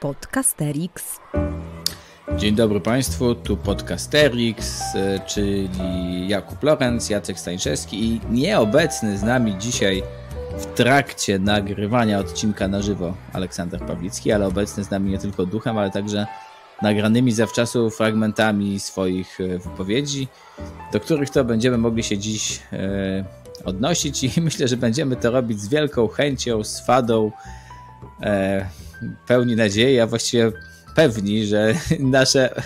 Podcasterix. Dzień dobry Państwu, tu Podcasterix, e, czyli Jakub Lorenz, Jacek Stańczewski i nieobecny z nami dzisiaj w trakcie nagrywania odcinka na żywo Aleksander Pawlicki, ale obecny z nami nie tylko duchem, ale także nagranymi zawczasu fragmentami swoich e, wypowiedzi, do których to będziemy mogli się dziś e, odnosić i myślę, że będziemy to robić z wielką chęcią, swadą. E, pełni nadziei, a właściwie pewni, że nasze,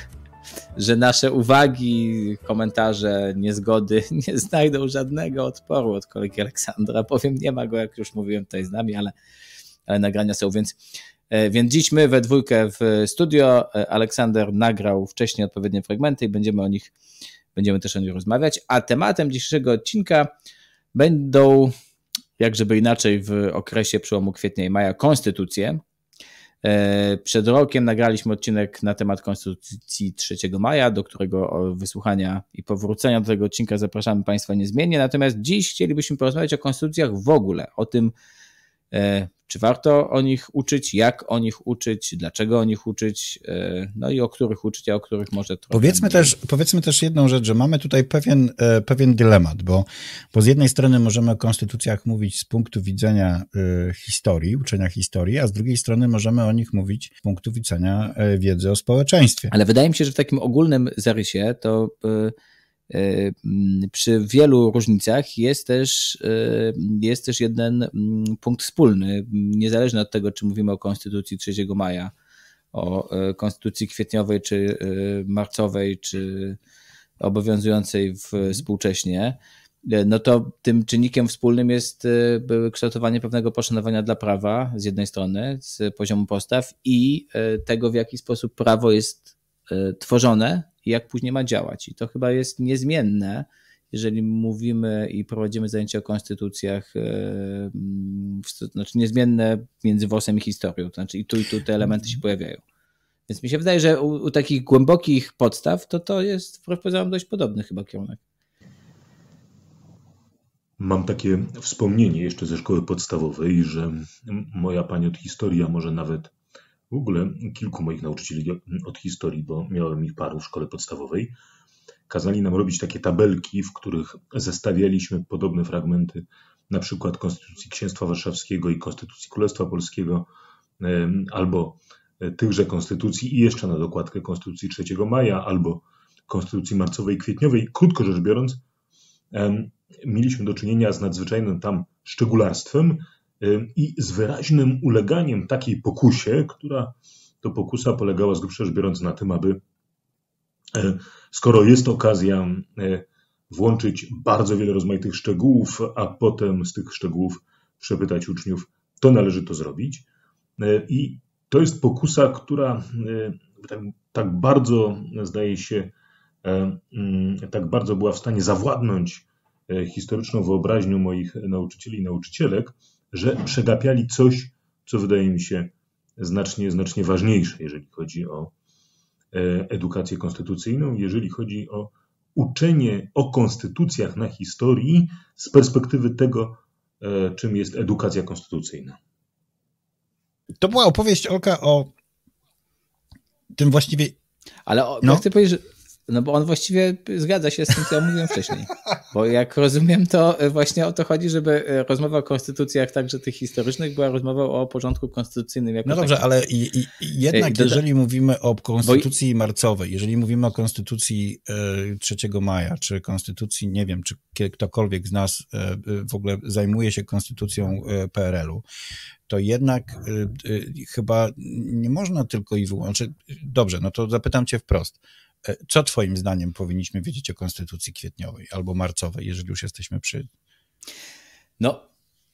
że nasze uwagi, komentarze, niezgody nie znajdą żadnego odporu od kolegi Aleksandra. Powiem, nie ma go, jak już mówiłem tutaj z nami, ale, ale nagrania są, więc e, więc dziś my we dwójkę w studio. E, Aleksander nagrał wcześniej odpowiednie fragmenty i będziemy o nich, będziemy też o nich rozmawiać. A tematem dzisiejszego odcinka będą, jak żeby inaczej, w okresie przełomu kwietnia i maja konstytucje, E, przed rokiem nagraliśmy odcinek na temat Konstytucji 3 maja, do którego wysłuchania i powrócenia do tego odcinka zapraszamy Państwa niezmiennie. Natomiast dziś chcielibyśmy porozmawiać o konstytucjach w ogóle, o tym, e, czy warto o nich uczyć? Jak o nich uczyć? Dlaczego o nich uczyć? E, no i o których uczyć, a o których może trochę. Powiedzmy też, powiedzmy też jedną rzecz, że mamy tutaj pewien, e, pewien dylemat, bo, bo z jednej strony możemy o konstytucjach mówić z punktu widzenia e, historii, uczenia historii, a z drugiej strony możemy o nich mówić z punktu widzenia wiedzy o społeczeństwie. Ale wydaje mi się, że w takim ogólnym zarysie to przy wielu różnicach jest też, y, jest też jeden mm, punkt wspólny, niezależnie od tego, czy mówimy o Konstytucji 3 maja, o y, Konstytucji kwietniowej, czy y, marcowej, czy obowiązującej mhm. współcześnie no to tym czynnikiem wspólnym jest kształtowanie pewnego poszanowania dla prawa z jednej strony, z poziomu postaw i tego, w jaki sposób prawo jest tworzone i jak później ma działać. I to chyba jest niezmienne, jeżeli mówimy i prowadzimy zajęcia o konstytucjach, yy, znaczy niezmienne między WOS-em i historią, to znaczy i tu i tu te elementy się pojawiają. Więc mi się wydaje, że u, u takich głębokich podstaw to to jest wbrew pozorom dość podobny chyba kierunek. Mam takie wspomnienie jeszcze ze szkoły podstawowej, że moja pani od historii, a może nawet w ogóle kilku moich nauczycieli od historii, bo miałem ich paru w szkole podstawowej, kazali nam robić takie tabelki, w których zestawialiśmy podobne fragmenty, na przykład Konstytucji Księstwa Warszawskiego i Konstytucji Królestwa Polskiego, albo e, tychże konstytucji i jeszcze na dokładkę Konstytucji 3 maja, albo Konstytucji marcowej i kwietniowej. Krótko rzecz biorąc, mieliśmy do czynienia z nadzwyczajnym tam szczególarstwem, i z wyraźnym uleganiem takiej pokusie, która to pokusa polegała z grubsza rzecz biorąc na tym, aby e, skoro jest okazja e, włączyć bardzo wiele rozmaitych szczegółów, a potem z tych szczegółów przepytać uczniów, to należy to zrobić. E, I to jest pokusa, która tak, tak bardzo, zdaje się, mm, tak bardzo była w stanie zawładnąć historyczną wyobraźnią moich nauczycieli i nauczycielek, że przegapiali coś, co wydaje mi się znacznie, znacznie ważniejsze, jeżeli chodzi o e, edukację konstytucyjną, jeżeli chodzi o uczenie o konstytucjach na historii z perspektywy tego, e, czym jest edukacja konstytucyjna. To była opowieść Olka o tym właściwie. Ale o, no. ja chcę powiedzieć, że no bo on właściwie zgadza się z tym, co ja mówiłem wcześniej. Bo jak rozumiem, to właśnie o to chodzi, żeby e, rozmowa o konstytucjach także tych historycznych była rozmową o porządku konstytucyjnym. Jako no dobrze, taki... ale i, i, jednak e, jeżeli mówimy o konstytucji bo... marcowej, jeżeli mówimy o konstytucji 3 e, maja, czy konstytucji, nie wiem, czy ktokolwiek z nas w ogóle zajmuje się konstytucją PRL-u, to jednak chyba nie można tylko i wyłącznie. Dobrze, no to zapytam cię wprost co Twoim zdaniem powinniśmy wiedzieć o konstytucji kwietniowej albo marcowej, jeżeli już jesteśmy przy. No,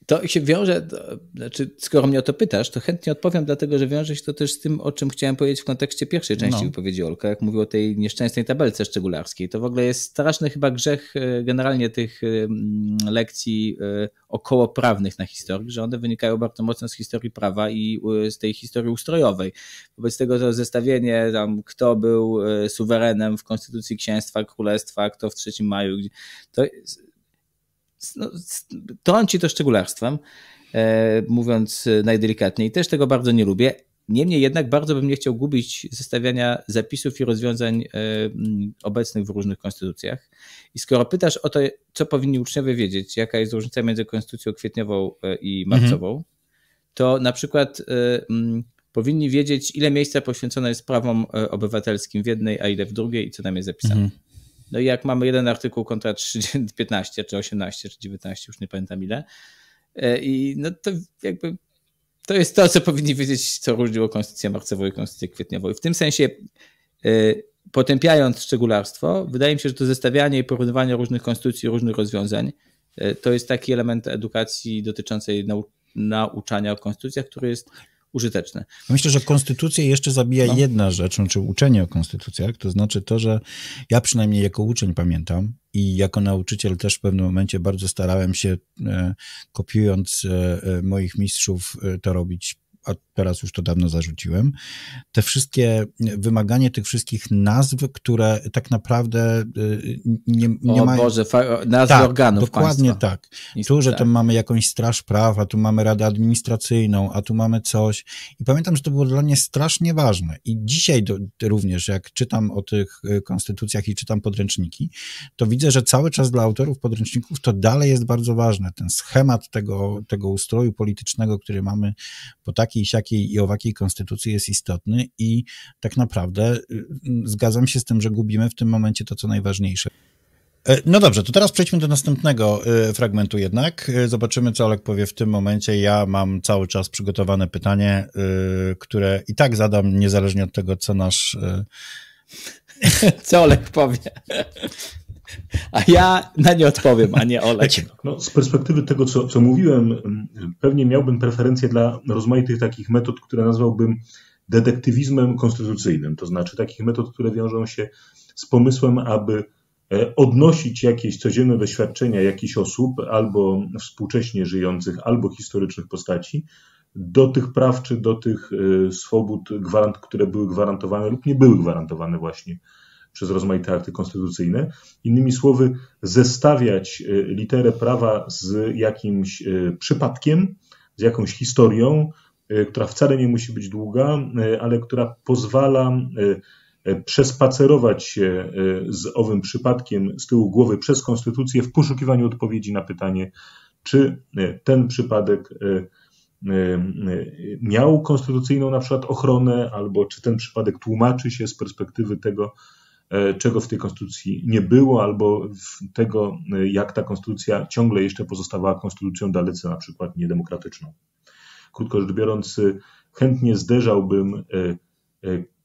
to się wiąże, to, e, znaczy, skoro mnie o to pytasz, to chętnie odpowiem, dlatego że wiąże się to też z tym, o czym chciałem powiedzieć w kontekście pierwszej części no. wypowiedzi Olka, jak mówił o tej nieszczęsnej tabelce szczególarskiej. To w ogóle jest straszny chyba grzech e, generalnie tych e, lekcji okołoprawnych na historii, że one wynikają bardzo mocno z historii prawa i z tej historii ustrojowej. Wobec tego to zestawienie tam, kto był suwerenem w konstytucji księstwa, królestwa, kto w 3 maju, to jest no, trąci to szczególarstwem, e, mówiąc e, najdelikatniej. Też tego bardzo nie lubię. Niemniej jednak bardzo bym nie chciał gubić zestawiania zapisów i rozwiązań e, obecnych w różnych konstytucjach. I skoro pytasz o to, co powinni uczniowie wiedzieć, jaka jest różnica między konstytucją kwietniową i mhm. marcową, mhm. to na przykład powinni wiedzieć, ile miejsca poświęcone jest prawom obywatelskim w jednej, a ile w drugiej i co tam jest zapisane. Mhm. No i jak mamy jeden artykuł kontra 3, 15, czy 18, czy 19, już nie pamiętam ile, e, i no to jakby to jest to, co powinni wiedzieć, co różniło konstytucję marcową i konstytucję kwietniową. I w tym sensie e, potępiając szczególarstwo, wydaje mi się, że to zestawianie i porównywanie różnych konstytucji, różnych rozwiązań, e, to jest taki element edukacji dotyczącej nauczania o konstytucjach, który jest użyteczne. Myślę, że konstytucję jeszcze zabija no. jedna rzecz, no, czy uczenie o konstytucjach, to znaczy to, że ja przynajmniej jako uczeń pamiętam i jako nauczyciel też w pewnym momencie bardzo starałem się, e, kopiując e, e, moich mistrzów, to robić a teraz już to dawno zarzuciłem, te wszystkie, wymaganie tych wszystkich nazw, które tak naprawdę y, nie, nie o mają... Boże, nazwy tak, organów Dokładnie państwa. tak. Tu, że tam mamy jakąś straż praw, a tu mamy radę administracyjną, a tu mamy coś. I pamiętam, że to było dla mnie strasznie ważne. I dzisiaj do, również, jak czytam o tych y, konstytucjach i czytam podręczniki, to widzę, że cały czas dla autorów podręczników to dalej jest bardzo ważne. Ten schemat tego, tego ustroju politycznego, który mamy po takiej i takiej i owakiej konstytucji jest istotny i tak naprawdę y, y, zgadzam się z tym, że gubimy w tym momencie to, co najważniejsze. E, no dobrze, to teraz przejdźmy do następnego y, fragmentu jednak. Zobaczymy, co Olek powie w tym momencie. Ja mam cały czas przygotowane pytanie, które i tak zadam, niezależnie od tego, co nasz... Co Olek powie. A ja na nie odpowiem, a nie Olek. Znaczy, no, z perspektywy tego, co, co mówiłem, mm, pewnie miałbym preferencję dla rozmaitych takich metod, które nazwałbym detektywizmem konstytucyjnym, to znaczy takich metod, które wiążą się z pomysłem, aby e, odnosić jakieś codzienne doświadczenia jakichś osób, albo współcześnie żyjących, albo historycznych postaci, do tych praw czy do tych e, swobód, które były gwarantowane lub nie były gwarantowane właśnie przez rozmaite akty konstytucyjne. Innymi słowy, zestawiać e, literę prawa z jakimś e, przypadkiem, z jakąś historią, e, która wcale nie musi być długa, ale która pozwala przespacerować się z owym przypadkiem z tyłu głowy przez konstytucję w poszukiwaniu odpowiedzi na pytanie, czy ten przypadek miał konstytucyjną na przykład ochronę, albo czy ten przypadek tłumaczy się z perspektywy tego, E, czego w tej konstytucji nie było, albo tego, e, jak ta konstytucja ciągle jeszcze pozostawała konstytucją dalece na przykład niedemokratyczną. Krótko rzecz biorąc, e, chętnie zderzałbym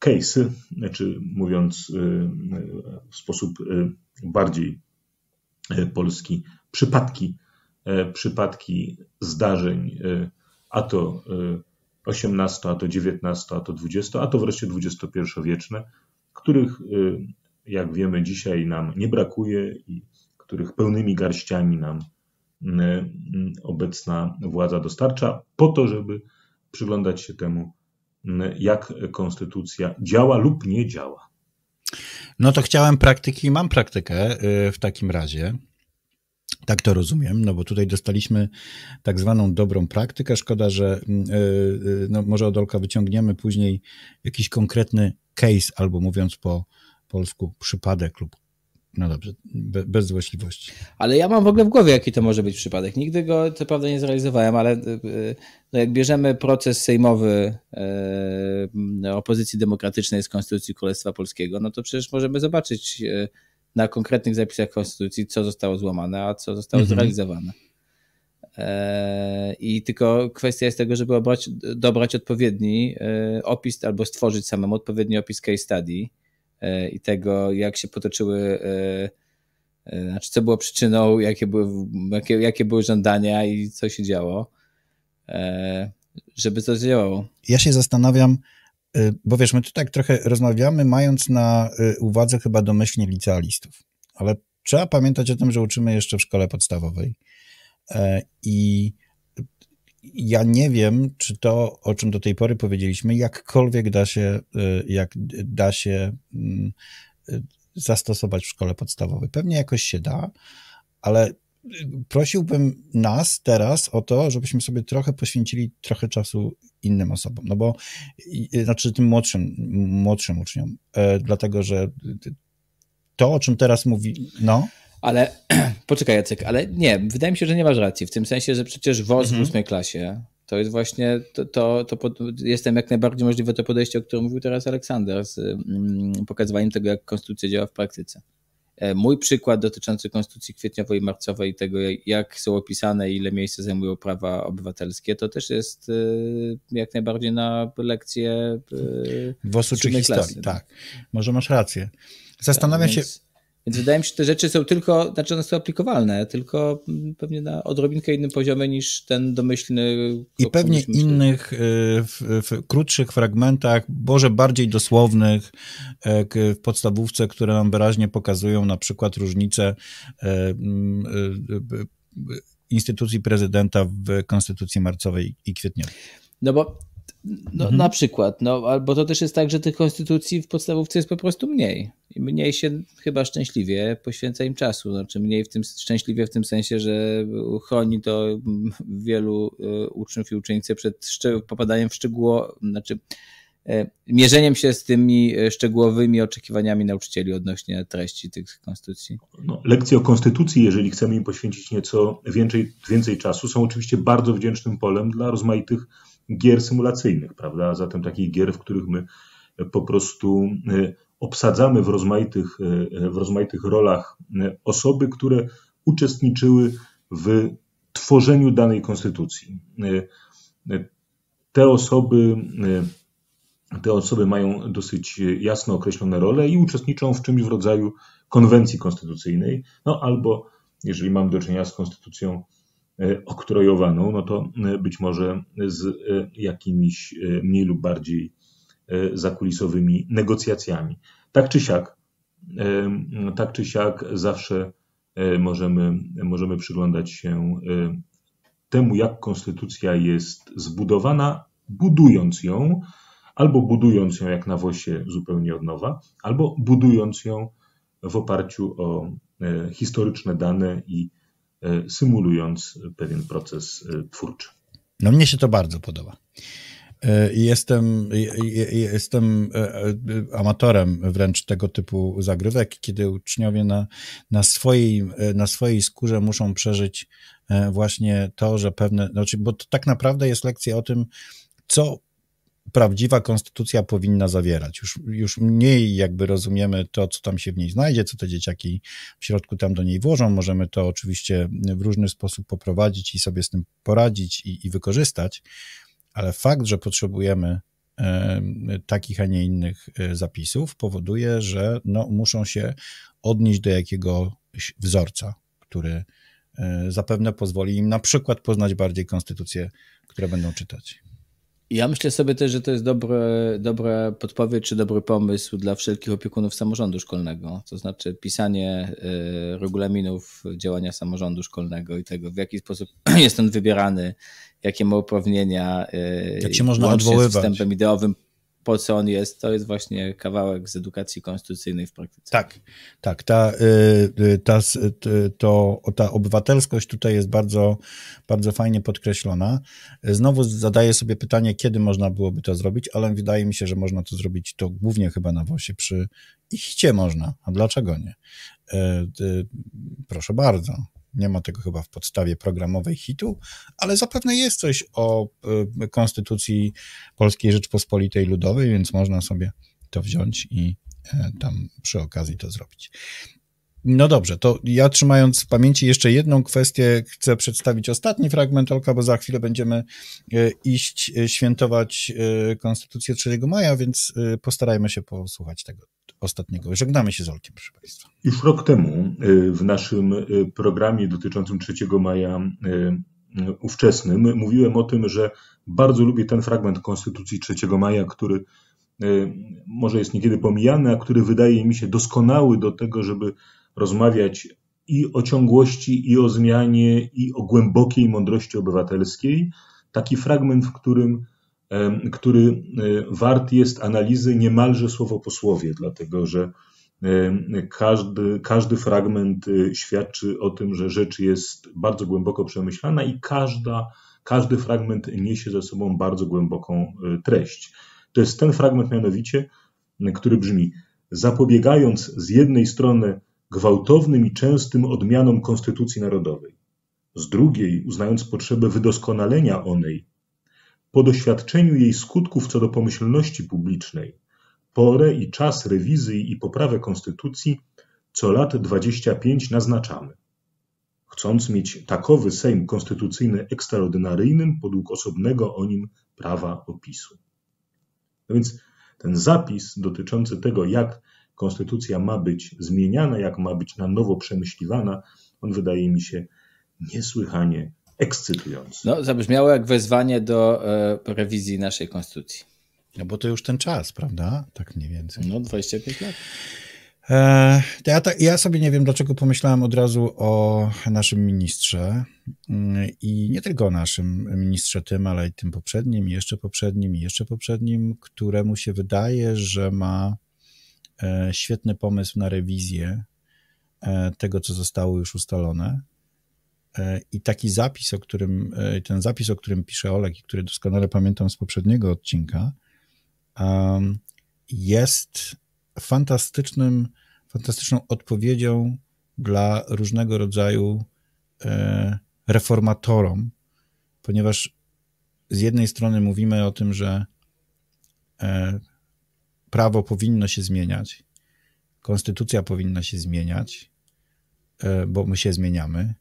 case'y, czy znaczy mówiąc w sposób bardziej polski, przypadki, przypadki zdarzeń, a to XVIII, a to XIX, a to XX, a to wreszcie XXI-wieczne, których, y, jak wiemy, dzisiaj nam nie brakuje i których pełnymi garściami nam y, y, obecna władza dostarcza, po to, żeby przyglądać się temu, jak konstytucja działa lub nie działa. No to chciałem praktyki, mam praktykę w takim razie. Tak to rozumiem, no bo tutaj dostaliśmy tak zwaną dobrą praktykę. Szkoda, że no może od Olka wyciągniemy później jakiś konkretny case, albo mówiąc po polsku, przypadek lub no dobrze, be, bez złośliwości. Ale ja mam w ogóle w głowie, jaki to może być przypadek. Nigdy go co prawda nie zrealizowałem, ale e, no jak bierzemy proces sejmowy e, opozycji demokratycznej z Konstytucji Królestwa Polskiego, no to przecież możemy zobaczyć e, na konkretnych zapisach Konstytucji, co zostało złamane, a co zostało mhm. zrealizowane. E, I tylko kwestia jest tego, żeby obrać, dobrać odpowiedni e, opis albo stworzyć samemu odpowiedni opis case study e, i tego, jak się potoczyły, znaczy co było przyczyną, jakie były, jakie, jakie były żądania i co się działo, żeby to zdziałało. Ja się zastanawiam, bo wiesz, my tu tak trochę rozmawiamy, mając na uwadze chyba domyślnie licealistów, ale trzeba pamiętać o tym, że uczymy jeszcze w szkole podstawowej E, I ja nie wiem, czy to, o czym do tej pory powiedzieliśmy, jakkolwiek da się, e, jak da się mm, e, zastosować w szkole podstawowej. Pewnie jakoś się da, ale prosiłbym nas teraz o to, żebyśmy sobie trochę poświęcili trochę czasu innym osobom, no bo, znaczy tym młodszym, młodszym uczniom, dlatego, że to, o czym teraz mówi, no... Ale poczekaj, Jacek, ale nie, wydaje mi się, że nie masz racji. W tym sensie, że przecież WOS mhm. w ósmej klasie to jest właśnie to, to, to pod, jestem jak najbardziej możliwe to podejście, o którym mówił teraz Aleksander, z mm, pokazywaniem tego, jak konstytucja działa w praktyce. E, mój przykład dotyczący konstytucji kwietniowej i marcowej i tego, jak są opisane i ile miejsca zajmują prawa obywatelskie, to też jest e, jak najbardziej na lekcję e, WOS-u czy historii. Klasy. Tak, może masz rację. Zastanawiam tak, się, więc... Więc wydaje mi się, że te rzeczy są tylko, znaczy one są aplikowalne, tylko pewnie na odrobinkę innym poziomie niż ten domyślny. I pewnie innych, y, w, w, krótszych fragmentach, może bardziej dosłownych, e, w podstawówce, które nam wyraźnie pokazują na przykład różnice e, e, instytucji prezydenta w konstytucji marcowej i kwietniowej. No bo no, mhm. Na przykład, no, albo to też jest tak, że tych konstytucji w podstawówce jest po prostu mniej. I mniej się chyba szczęśliwie poświęca im czasu. Znaczy, mniej w tym, szczęśliwie w tym sensie, że chroni to wielu e, uczniów i uczennice przed popadaniem w szczegóło, znaczy e, mierzeniem się z tymi e, szczegółowymi oczekiwaniami nauczycieli odnośnie treści tych konstytucji? No, lekcje o konstytucji, jeżeli chcemy im poświęcić nieco więcej, więcej czasu, są oczywiście bardzo wdzięcznym polem dla rozmaitych gier symulacyjnych, prawda? A zatem takich gier, w których my po prostu e, obsadzamy w rozmaitych, e, e, w rozmaitych rolach osoby, które uczestniczyły w tworzeniu danej konstytucji. Te osoby, te osoby mają dosyć jasno określone role i uczestniczą w czymś w rodzaju konwencji konstytucyjnej, no albo jeżeli mamy do czynienia z konstytucją E, oktrojowaną, no to e, być może z e, jakimiś mniej lub bardziej zakulisowymi negocjacjami. Tak czy siak, no tak czy siak zawsze możemy, możemy przyglądać się temu, jak konstytucja jest zbudowana, budując ją, albo budując ją jak na wosie zupełnie od nowa, albo budując ją w oparciu o historyczne dane i E, symulując pewien proces e, twórczy. No mnie się to bardzo podoba. E, jestem, jestem amatorem wręcz tego typu zagrywek, kiedy uczniowie na, na, swojej, na swojej skórze muszą przeżyć właśnie to, że pewne, znaczy, bo to tak naprawdę jest lekcja o tym, co prawdziwa konstytucja powinna zawierać. Już, już mniej jakby rozumiemy to, co tam się w niej znajdzie, co te dzieciaki w środku tam do niej włożą. Możemy to oczywiście w różny sposób poprowadzić i sobie z tym poradzić i, i wykorzystać, ale fakt, że potrzebujemy takich, a nie innych e, zapisów powoduje, że no, muszą się odnieść do jakiegoś wzorca, który e, zapewne pozwoli im na przykład poznać bardziej konstytucje, które będą czytać. Ja myślę sobie też, że to jest dobre, dobra podpowiedź czy dobry pomysł dla wszelkich opiekunów samorządu szkolnego. To znaczy pisanie y, regulaminów działania samorządu szkolnego i tego, w jaki sposób jest on wybierany, jakie ma uprawnienia. Y, Jak się można odwoływać. Z wstępem ideowym, po co on jest, to jest właśnie kawałek z edukacji konstytucyjnej w praktyce. Tak, tak. Ta, y, y, ta, to, ta obywatelskość tutaj jest bardzo, bardzo fajnie podkreślona. Znowu zadaję sobie pytanie, kiedy można byłoby to zrobić, ale wydaje mi się, że można to zrobić to głównie chyba na WOSie przy ichcie można. A dlaczego nie? Y, proszę bardzo. Nie ma tego chyba w podstawie programowej hitu, ale zapewne jest coś o y, Konstytucji Polskiej Rzeczpospolitej Ludowej, więc można sobie to wziąć i y, tam przy okazji to zrobić. No dobrze, to ja trzymając w pamięci jeszcze jedną kwestię, chcę przedstawić ostatni fragment Olka, bo za chwilę będziemy y, iść świętować Konstytucję 3 maja, więc postarajmy się posłuchać tego ostatniego. Żegnamy się z Olkiem, proszę Państwa. Już rok temu y, w naszym y, programie dotyczącym 3 maja y, ówczesnym mówiłem o tym, że bardzo lubię ten fragment Konstytucji 3 maja, który może jest niekiedy pomijany, a który wydaje mi się doskonały do tego, żeby rozmawiać i o ciągłości, i o zmianie, i o głębokiej mądrości obywatelskiej. Taki fragment, w którym który e, wart jest analizy niemalże słowo po słowie, dlatego że każdy, każdy fragment y, świadczy o tym, że rzecz jest bardzo głęboko przemyślana i każda, każdy fragment niesie ze sobą bardzo głęboką y, treść. To jest ten fragment mianowicie, który brzmi: zapobiegając z jednej strony gwałtownym i częstym odmianom Konstytucji Narodowej, z drugiej uznając potrzebę wydoskonalenia onej po doświadczeniu jej skutków co do pomyślności publicznej, porę i czas rewizji i poprawy konstytucji co lat 25 naznaczamy. Chcąc mieć takowy Sejm konstytucyjny ekstraordynaryjnym podług osobnego o nim prawa opisu. No więc ten zapis dotyczący tego, jak konstytucja ma być zmieniana, jak ma być na nowo przemyśliwana, on wydaje mi się niesłychanie ekscytujący. No, zabrzmiało jak wezwanie do e, rewizji naszej konstytucji. No bo to już ten czas, prawda? Tak mniej więcej. No, 25 lat. E, ja, ta, ja sobie nie wiem, dlaczego pomyślałem od razu o naszym ministrze mm, i nie tylko o naszym ministrze tym, ale i tym poprzednim, i jeszcze poprzednim, i jeszcze poprzednim, któremu się wydaje, że ma e, świetny pomysł na rewizję tego, co zostało już ustalone E, I taki zapis, o którym, e, ten zapis, o którym pisze Olek i który doskonale pamiętam z poprzedniego odcinka, jest fantastycznym, fantastyczną odpowiedzią dla różnego rodzaju e, reformatorom, ponieważ z jednej strony mówimy o tym, że prawo powinno się zmieniać, konstytucja powinna się zmieniać, bo my się zmieniamy,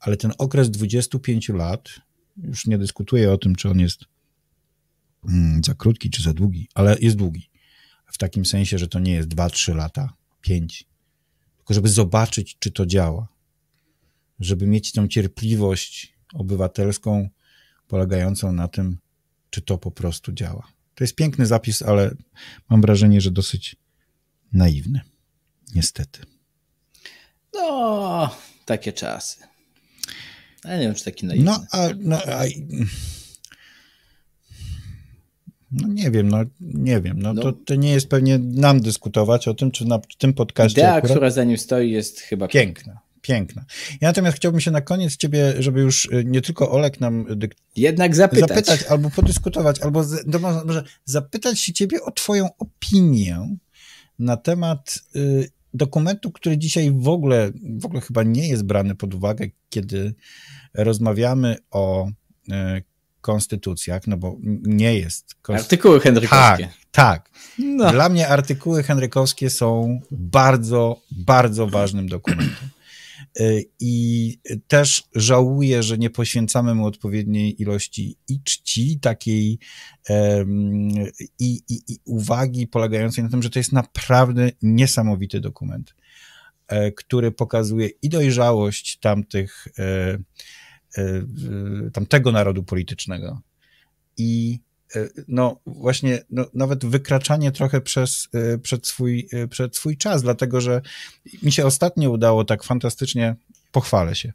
ale ten okres 25 lat, już nie dyskutuję o tym, czy on jest mm, za krótki czy za długi, ale jest długi. W takim sensie, że to nie jest 2-3 lata, 5. Tylko żeby zobaczyć, czy to działa. Żeby mieć tą cierpliwość obywatelską, polegającą na tym, czy to po prostu działa. To jest piękny zapis, ale mam wrażenie, że dosyć naiwny. Niestety. No, takie czasy. A ja nie wiem, czy taki no, naiwny. No, a, no, a... No nie wiem, no nie wiem. No, no, to, to nie jest pewnie nam dyskutować o tym, czy na tym podcaście. Idea, akurat... która za nim stoi, jest chyba piękna. Piękna. Ja natomiast chciałbym się na koniec ciebie, żeby już y, nie tylko Olek nam jednak zapytać. zapytać albo podyskutować, albo z... No może zapytać się ciebie o twoją opinię na temat y, dokumentu, który dzisiaj w ogóle, w ogóle chyba nie jest brany pod uwagę, kiedy rozmawiamy o e, konstytucjach, no bo nie jest. Konst... Artykuły henrykowskie. Tak, tak. No. Dla mnie artykuły henrykowskie są bardzo, bardzo ważnym dokumentem. E, I też żałuję, że nie poświęcamy mu odpowiedniej ilości i czci, takiej i, i, i uwagi polegającej na tym, że to jest naprawdę niesamowity dokument, e, który pokazuje i dojrzałość tamtych, e, tamtego narodu politycznego i E, no właśnie no, nawet wykraczanie trochę przez, e, przed, swój, e, przed swój czas, dlatego że mi się ostatnio udało tak fantastycznie, pochwalę się,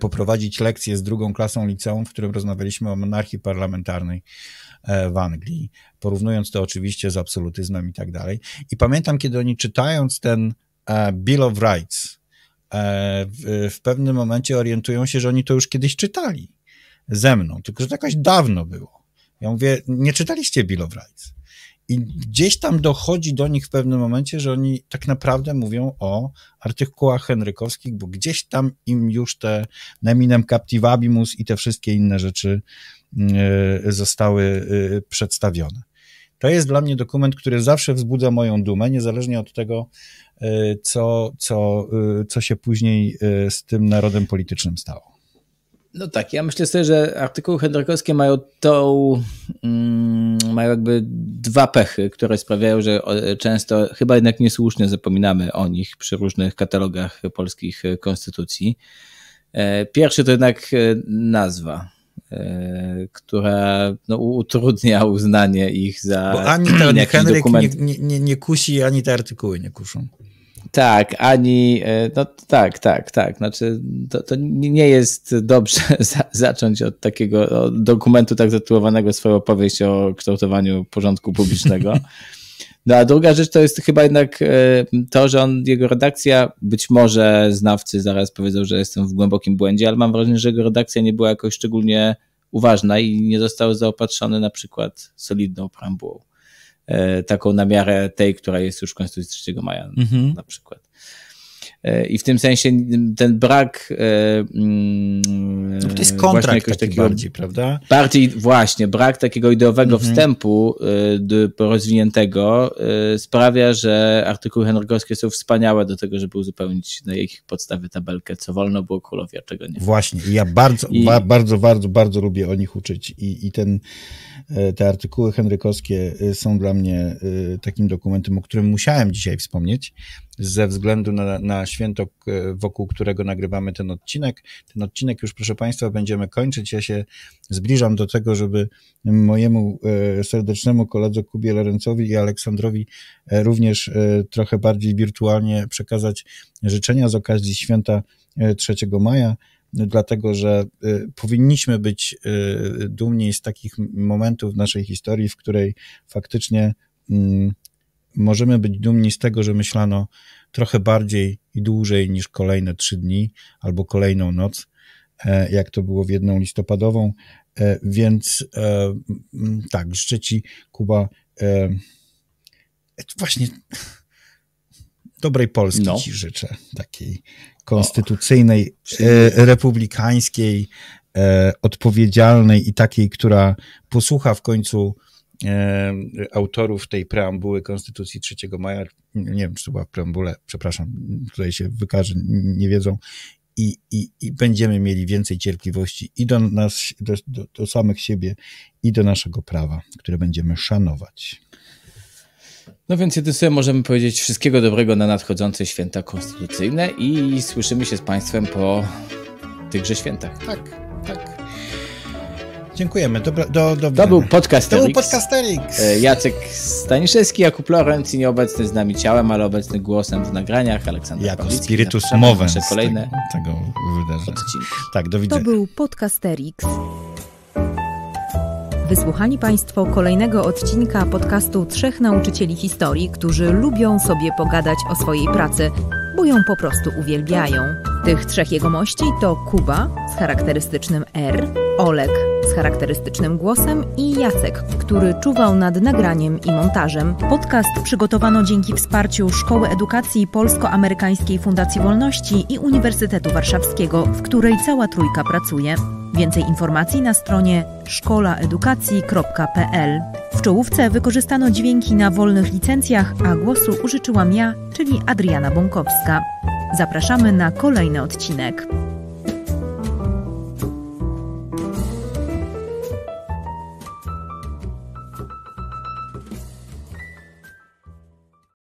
poprowadzić lekcję z drugą klasą liceum, w którym rozmawialiśmy o monarchii parlamentarnej w Anglii, porównując to oczywiście z absolutyzmem i tak dalej. I pamiętam, kiedy oni czytając ten Bill of Rights, w, w pewnym momencie orientują się, że oni to już kiedyś czytali ze mną, tylko że to jakoś dawno było. Ja mówię, nie czytaliście Bill of Rights. I gdzieś tam dochodzi do nich w pewnym momencie, że oni tak naprawdę mówią o artykułach henrykowskich, bo gdzieś tam im już te neminem captivabimus i te wszystkie inne rzeczy e, zostały e, przedstawione. To jest dla mnie dokument, który zawsze wzbudza moją dumę, niezależnie od tego, e, co, co, co się później z tym narodem politycznym stało. No tak, ja myślę sobie, że artykuły Hendrykowskie mają tą, mm, mają jakby dwa pechy, które sprawiają, że e, często, chyba jednak niesłusznie zapominamy o nich przy różnych katalogach polskich e, konstytucji. E, pierwszy to jednak nazwa, która no, utrudnia uznanie ich za. Bo ani ten Henryk nie, nie, nie, kusi, ani te artykuły nie kuszą. Tak, ani, e, no tak, tak, tak. Znaczy, to, to nie jest dobrze za, zacząć od takiego od dokumentu tak zatytułowanego swoją opowieść o kształtowaniu porządku publicznego. No a druga rzecz to jest chyba jednak e, to, że on, jego redakcja, być może znawcy zaraz powiedzą, że jestem w głębokim błędzie, ale mam wrażenie, że jego redakcja nie była jakoś szczególnie uważna i nie został zaopatrzony na przykład solidną preambułą. E, taką na miarę tej, która jest już w Konstytucji 3 maja mhm. na przykład. E, I w tym sensie ten brak. E, mm, no to jest kontrakt taki takiego, bardziej, prawda? Bardziej właśnie, brak takiego ideowego mhm. wstępu rozwiniętego sprawia, że artykuły henrykowskie są wspaniałe do tego, żeby uzupełnić na ich podstawie tabelkę, co wolno było królowi, a czego nie. Właśnie, ja bardzo, I... ba bardzo, bardzo, bardzo lubię o nich uczyć i, i ten E, te artykuły henrykowskie e, są dla mnie e, takim dokumentem, o którym musiałem dzisiaj wspomnieć, ze względu na, na święto, wokół którego nagrywamy ten odcinek. Ten odcinek już, proszę Państwa, będziemy kończyć. Ja się zbliżam do tego, żeby mojemu serdecznemu koledze Kubie Lorencowi i Aleksandrowi również trochę bardziej wirtualnie przekazać życzenia z okazji święta 3 maja dlatego że y, powinniśmy być y, dumni z takich momentów w naszej historii, w której faktycznie mm, możemy być dumni z tego, że myślano trochę bardziej i dłużej niż kolejne trzy dni albo kolejną noc, e, jak to było w jedną listopadową. E, więc e, tak, życzę Ci, Kuba, właśnie dobrej Polski no. Ci życzę, takiej, konstytucyjnej, e, republikańskiej, e, odpowiedzialnej i takiej, która posłucha w końcu e, autorów tej preambuły Konstytucji 3 maja, nie wiem, czy to była w preambule, przepraszam, tutaj się wykaże, nie wiedzą, i, i, i będziemy mieli więcej cierpliwości i do nas, do, do, do samych siebie, i do naszego prawa, które będziemy szanować. No więc jedynie możemy powiedzieć wszystkiego dobrego na nadchodzące święta konstytucyjne i słyszymy się z Państwem po tychże świętach. Tak, tak. Dziękujemy. Dobra, do, do, to był podcasterix. To był podcasterix. E, Jacek Staniszewski, Jakub Lorenz i nieobecny z nami ciałem, ale obecny głosem w nagraniach. Aleksander jako Pawlicki. spiritus mowę. kolejne tego, tego wydarzenia. Tak, do widzenia. To był podcasterix. Wysłuchali Państwo kolejnego odcinka podcastu Trzech Nauczycieli Historii, którzy lubią sobie pogadać o swojej pracy, bo ją po prostu uwielbiają. Tych trzech jegomości to Kuba z charakterystycznym R, Olek z charakterystycznym głosem i Jacek, który czuwał nad nagraniem i montażem. Podcast przygotowano dzięki wsparciu Szkoły Edukacji Polsko-Amerykańskiej Fundacji Wolności i Uniwersytetu Warszawskiego, w której cała trójka pracuje. Więcej informacji na stronie szkolaedukacji.pl. W czołówce wykorzystano dźwięki na wolnych licencjach, a głosu użyczyłam ja, czyli Adriana Bąkowska. Zapraszamy na kolejny odcinek.